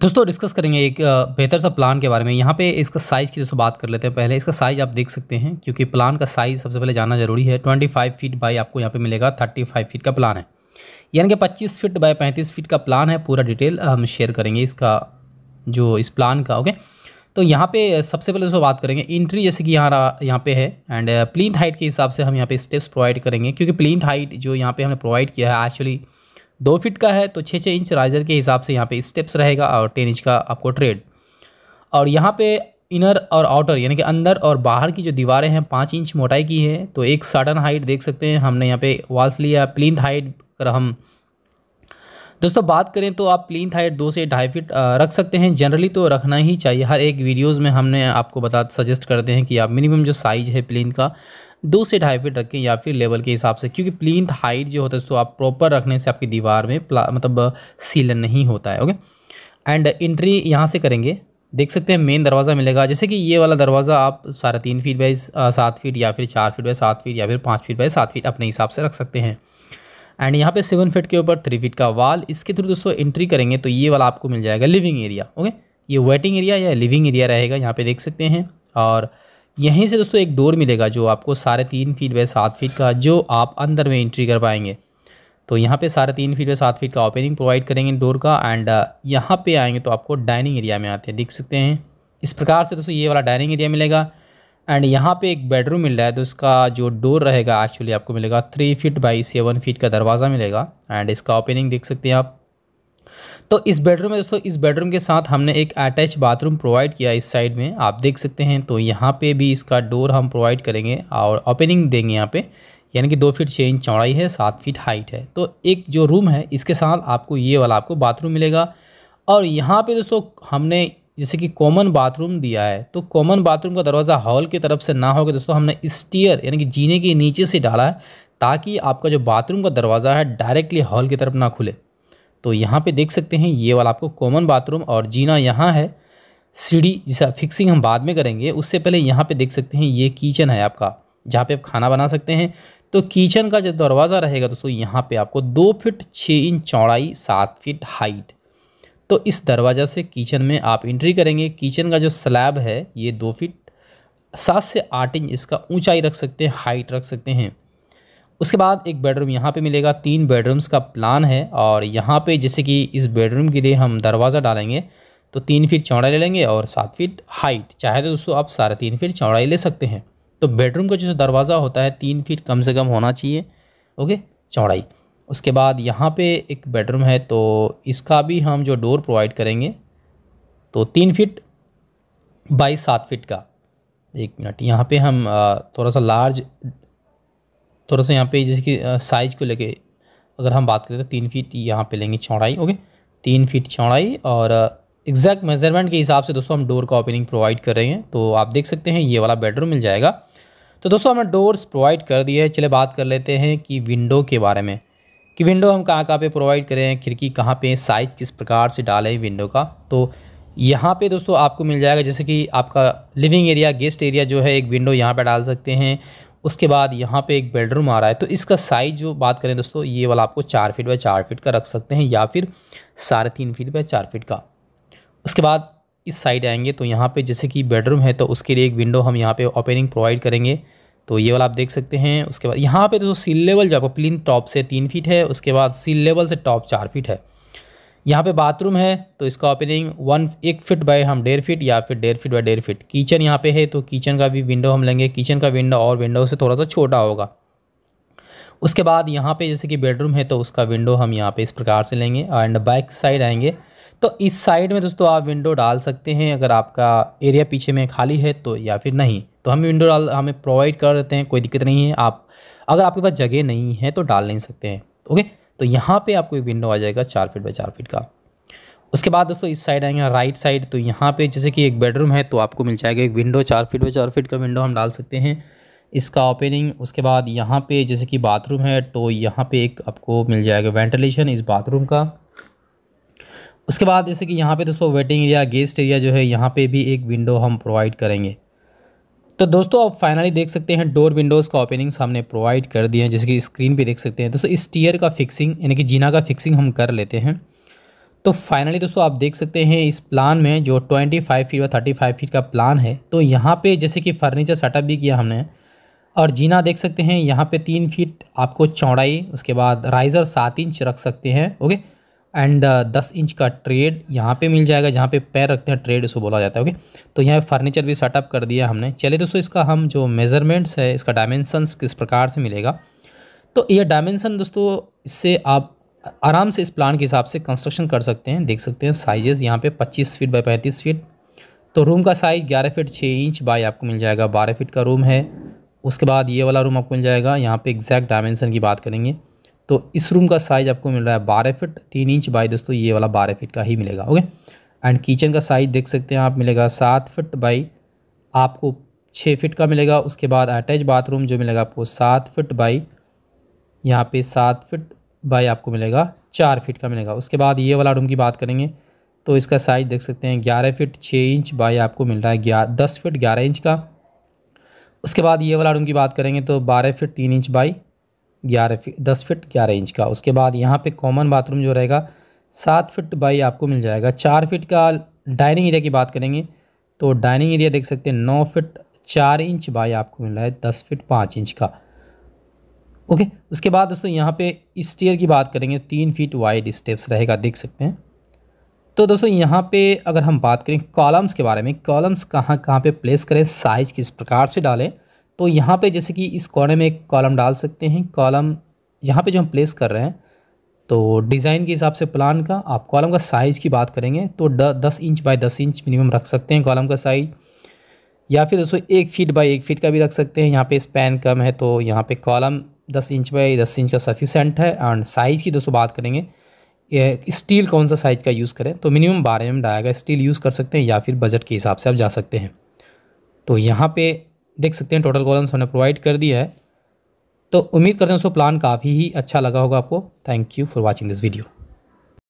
दोस्तों डिस्कस करेंगे एक बेहतर सा प्लान के बारे में यहाँ पे इसका साइज़ की दोस्तों बात कर लेते हैं पहले इसका साइज़ आप देख सकते हैं क्योंकि प्लान का साइज़ सबसे पहले जाना जरूरी है 25 फीट बाई आपको यहाँ पे मिलेगा 35 फीट का प्लान है यानी कि 25 फीट बाय 35 फीट का प्लान है पूरा डिटेल हम शेयर करेंगे इसका जो इस प्लान का ओके तो यहाँ पर सबसे पहले दोस्तों बात करेंगे इंट्री जैसे कि यहाँ यहाँ पे है एंड प्लिंथ हाइट के हिसाब से हम यहाँ पे स्टेप्स प्रोवाइड करेंगे क्योंकि प्लिंथ हाइट जो यहाँ पर हमने प्रोवाइड किया है एक्चुअली दो फिट का है तो छः छः इंच राइजर के हिसाब से यहाँ पे स्टेप्स रहेगा और टेन इंच का आपको ट्रेड और यहाँ पे इनर और आउटर यानी कि अंदर और बाहर की जो दीवारें हैं पाँच इंच मोटाई की है तो एक सडन हाइट देख सकते हैं हमने यहाँ पे वॉल्स लिया प्लिन हाइट अगर हम दोस्तों बात करें तो आप प्लिन हाइट दो से ढाई फिट रख सकते हैं जनरली तो रखना ही चाहिए हर एक वीडियोज़ में हमने आपको बता सजेस्ट करते हैं कि आप मिनिमम जो साइज़ है प्लिन का दो से ढाई फीट रखें या फिर लेवल के हिसाब से क्योंकि प्लिंथ हाइट जो होता है उसको आप प्रॉपर रखने से आपकी दीवार में मतलब सीलन नहीं होता है ओके एंड एंट्री यहाँ से करेंगे देख सकते हैं मेन दरवाज़ा मिलेगा जैसे कि ये वाला दरवाज़ा आप साढ़े तीन फीट बाई सात फीट या फिर चार फीट बाई सात फीट या फिर पाँच फीट बाई सात फीट अपने हिसाब से रख सकते हैं एंड यहाँ पे सेवन फीट के ऊपर थ्री फीट का वाल इसके थ्रू दोस्तों एंट्री करेंगे तो ये वाला आपको मिल जाएगा लिविंग एरिया ओके ये वेटिंग एरिया या लिविंग एरिया रहेगा यहाँ पर देख सकते हैं और यहीं से दोस्तों एक डोर मिलेगा जो आपको साढ़े तीन फीट बाय सात फीट का जो आप अंदर में एंट्री कर पाएंगे तो यहाँ पे साढ़े तीन फीट बाय सात फीट का ओपनिंग प्रोवाइड करेंगे डोर का एंड uh, यहाँ पे आएंगे तो आपको डाइनिंग एरिया में आते हैं देख सकते हैं इस प्रकार से दोस्तों ये वाला डाइनिंग एरिया मिलेगा एंड यहाँ पर एक बेडरूम मिल रहा है तो इसका जो डोर रहेगा एक्चुअली आपको मिलेगा three feet by seven feet का दरवाज़ा मिलेगा एंड इसका ओपनिंग देख सकते हैं आप तो इस बेडरूम में दोस्तों इस बेडरूम के साथ हमने एक अटैच बाथरूम प्रोवाइड किया इस साइड में आप देख सकते हैं तो यहाँ पे भी इसका डोर हम प्रोवाइड करेंगे और ओपनिंग देंगे यहाँ पे यानी कि दो फीट छः इंच चौड़ाई है सात फीट हाइट है तो एक जो रूम है इसके साथ आपको ये वाला आपको बाथरूम मिलेगा और यहाँ पर दोस्तों हमने जैसे कि कॉमन बाथरूम दिया है तो कॉमन बाथरूम का दरवाज़ा हॉल की तरफ से ना होकर दोस्तों हमने स्टीयर यानी कि जीने के नीचे से डाला है ताकि आपका जो बाथरूम का दरवाज़ा है डायरेक्टली हॉल की तरफ ना खुले तो यहाँ पे देख सकते हैं ये वाला आपको कॉमन बाथरूम और जीना यहाँ है सीढ़ी जिसका फिक्सिंग हम बाद में करेंगे उससे पहले यहाँ पे देख सकते हैं ये किचन है आपका जहाँ पे आप खाना बना सकते हैं तो किचन का जो दरवाज़ा रहेगा दोस्तों यहाँ पे आपको दो फिट छः इंच चौड़ाई सात फिट हाइट तो इस दरवाज़ा से किचन में आप इंट्री करेंगे किचन का जो स्लैब है ये दो फिट सात से आठ इंच इसका ऊँचाई रख सकते हैं हाइट रख सकते हैं उसके बाद एक बेडरूम यहाँ पे मिलेगा तीन बेडरूम्स का प्लान है और यहाँ पे जैसे कि इस बेडरूम के लिए हम दरवाज़ा डालेंगे तो तीन फीट चौड़ाई ले लेंगे और सात फीट हाइट चाहे तो दोस्तों आप साढ़े तीन फीट चौड़ाई ले सकते हैं तो बेडरूम का जो दरवाज़ा होता है तीन फीट कम से कम होना चाहिए ओके चौड़ाई उसके बाद यहाँ पर एक बेडरूम है तो इसका भी हम जो डोर प्रोवाइड करेंगे तो तीन फिट बाई सात फिट का एक मिनट यहाँ पे हम थोड़ा सा लार्ज थोड़ा सा यहाँ पे जैसे कि साइज़ को लेके अगर हम बात करें तो तीन फीट यहाँ पे लेंगे चौड़ाई ओके तीन फीट चौड़ाई और एग्जैक्ट मेज़रमेंट के हिसाब से दोस्तों हम डोर का ओपनिंग प्रोवाइड कर रहे हैं तो आप देख सकते हैं ये वाला बेडरूम मिल जाएगा तो दोस्तों हमने डोर्स प्रोवाइड कर दिए है चले बात कर लेते हैं कि विंडो के बारे में कि विंडो हम कहाँ कहाँ पर प्रोवाइड करें खिड़की कहाँ पर साइज किस प्रकार से डालें विंडो का तो यहाँ पे दोस्तों आपको मिल जाएगा जैसे कि आपका लिविंग एरिया गेस्ट एरिया जो है एक विंडो यहाँ पे डाल सकते हैं उसके बाद यहाँ पे एक बेडरूम आ रहा है तो इसका साइज़ जो बात करें दोस्तों ये वाला आपको चार फीट बाय चार फीट का रख सकते हैं या फिर साढ़े तीन फीट बाय चार फीट का उसके बाद इस साइड आएंगे तो यहाँ पे जैसे कि बेडरूम है तो उसके लिए एक विंडो हम यहाँ पे ओपनिंग प्रोवाइड करेंगे तो ये वाला आप देख सकते हैं उसके बाद यहाँ पर दोस्तों सील लेवल जो आपको प्लिन टॉप से तीन फीट है उसके बाद सील लेवल से टॉप चार फीट है यहाँ पे बाथरूम है तो इसका ओपनिंग वन एक फिट बाय हम डेढ़ फिट या फिर डेढ़ फिट बाय डेढ़ फिट किचन यहाँ पे है तो किचन का भी विंडो हम लेंगे किचन का विंडो और विंडो से थोड़ा सा छोटा होगा उसके बाद यहाँ पे जैसे कि बेडरूम है तो उसका विंडो हम यहाँ पे इस प्रकार से लेंगे एंड बैक साइड आएंगे तो इस साइड में दोस्तों आप विंडो डाल सकते हैं अगर आपका एरिया पीछे में खाली है तो या फिर नहीं तो हम विंडो डाल हमें प्रोवाइड कर देते हैं कोई दिक्कत नहीं है आप अगर आपके पास जगह नहीं है तो डाल नहीं सकते हैं ओके तो यहाँ पे आपको एक विंडो आ जाएगा चार फीट बाई चार फीट का उसके बाद दोस्तों इस साइड आएंगे राइट साइड तो यहाँ पे जैसे कि एक बेडरूम है तो आपको मिल जाएगा एक विंडो चार फीट बाई चार फीट का विंडो हम डाल सकते हैं इसका ओपनिंग उसके बाद यहाँ पे जैसे कि बाथरूम है तो यहाँ पे एक आपको मिल जाएगा वेंटिलेशन इस बाथरूम का उसके बाद जैसे कि यहाँ पे दोस्तों वेटिंग एरिया गेस्ट एरिया जो है यहाँ पे भी एक विंडो हम प्रोवाइड करेंगे तो दोस्तों आप फाइनली देख सकते हैं डोर विंडोज़ का ओपनिंग हमने प्रोवाइड कर दिए हैं जिसकी स्क्रीन पे देख सकते हैं दोस्तों इस टीयर का फिक्सिंग यानी कि जीना का फिक्सिंग हम कर लेते हैं तो फाइनली दोस्तों आप देख सकते हैं इस प्लान में जो 25 फीट थर्टी फाइव फीट का प्लान है तो यहाँ पर जैसे कि फर्नीचर सेटअप भी किया हमने और जीना देख सकते हैं यहाँ पर तीन फीट आपको चौड़ाई उसके बाद राइज़र सात इंच रख सकते हैं ओके एंड uh, दस इंच का ट्रेड यहाँ पे मिल जाएगा जहाँ पे पैर रखते हैं ट्रेड उसको बोला जाता है ओके तो यहाँ फर्नीचर भी सेटअप कर दिया हमने चलिए दोस्तों इसका हम जो मेज़रमेंट्स है इसका डायमेंसन्स किस प्रकार से मिलेगा तो ये डायमेंसन दोस्तों इससे आप आराम से इस प्लान के हिसाब से कंस्ट्रक्शन कर सकते हैं देख सकते हैं साइजेस यहाँ पे 25 फीट बाय 35 फीट तो रूम का साइज़ 11 फीट 6 इंच बाय आपको मिल जाएगा 12 फीट का रूम है उसके बाद ये वाला रूम आपको मिल जाएगा यहाँ पे एग्जैक्ट डायमेंसन की बात करेंगे तो इस रूम का साइज़ आपको मिल रहा है बारह फिट तीन इंच बाई दोस्तों ये वाला बारह फिट का ही मिलेगा ओके एंड किचन का साइज़ देख सकते हैं आप मिलेगा सात फिट बाई आपको छः फिट का मिलेगा उसके बाद अटैच बाथरूम जो मिलेगा आपको सात फिट बाई यहाँ पे सात फिट बाई आपको मिलेगा चार फिट का मिलेगा उसके बाद ये वाला रूम की बात करेंगे तो इसका साइज़ देख सकते हैं ग्यारह फिट छः इंच बाई आपको मिल रहा है ग्या दस फिट ग्यारह इंच का उसके बाद ये वाला रूम की बात करेंगे तो बारह फिट तीन इंच बाई ग्यारह फिट दस फिट ग्यारह इंच का उसके बाद यहाँ पे कॉमन बाथरूम जो रहेगा सात फिट बाई आपको मिल जाएगा चार फिट का डाइनिंग एरिया की बात करेंगे तो डाइनिंग एरिया देख सकते हैं नौ फिट चार इंच बाई आपको मिल रहा है दस फिट पाँच इंच का ओके उसके बाद दोस्तों यहाँ पे स्टेयर की बात करेंगे तीन फीट वाइड स्टेप्स रहेगा देख सकते हैं तो दोस्तों यहाँ पे अगर हम बात करें कॉलम्स के बारे में कॉलम्स कहाँ कहाँ पे प्लेस करें साइज किस प्रकार से डालें तो यहाँ पे जैसे कि इस कॉर्नर में एक कॉलम डाल सकते हैं कॉलम यहाँ पे जो हम प्लेस कर रहे हैं तो डिज़ाइन के हिसाब से प्लान का आप कॉलम का साइज़ की बात करेंगे तो द, दस इंच बाय दस इंच मिनिमम रख सकते हैं कॉलम का साइज़ या फिर दोस्तों एक फीट बाई एक फीट का भी रख सकते हैं यहाँ पे स्पैन कम है तो यहाँ पे कॉलम दस इंच बाई दस इंच का सफिशेंट है एंड साइज़ की दोस्तों बात करेंगे स्टील कौन सा साइज़ का यूज़ करें तो मिनिमम बारह एम डाएगा स्टील यूज़ कर सकते हैं या फिर बजट के हिसाब से आप जा सकते हैं तो यहाँ पे देख सकते हैं टोटल कॉलम्स हमने प्रोवाइड कर दिया है तो उम्मीद करते हैं उसको प्लान काफ़ी ही अच्छा लगा होगा आपको thank you for watching this video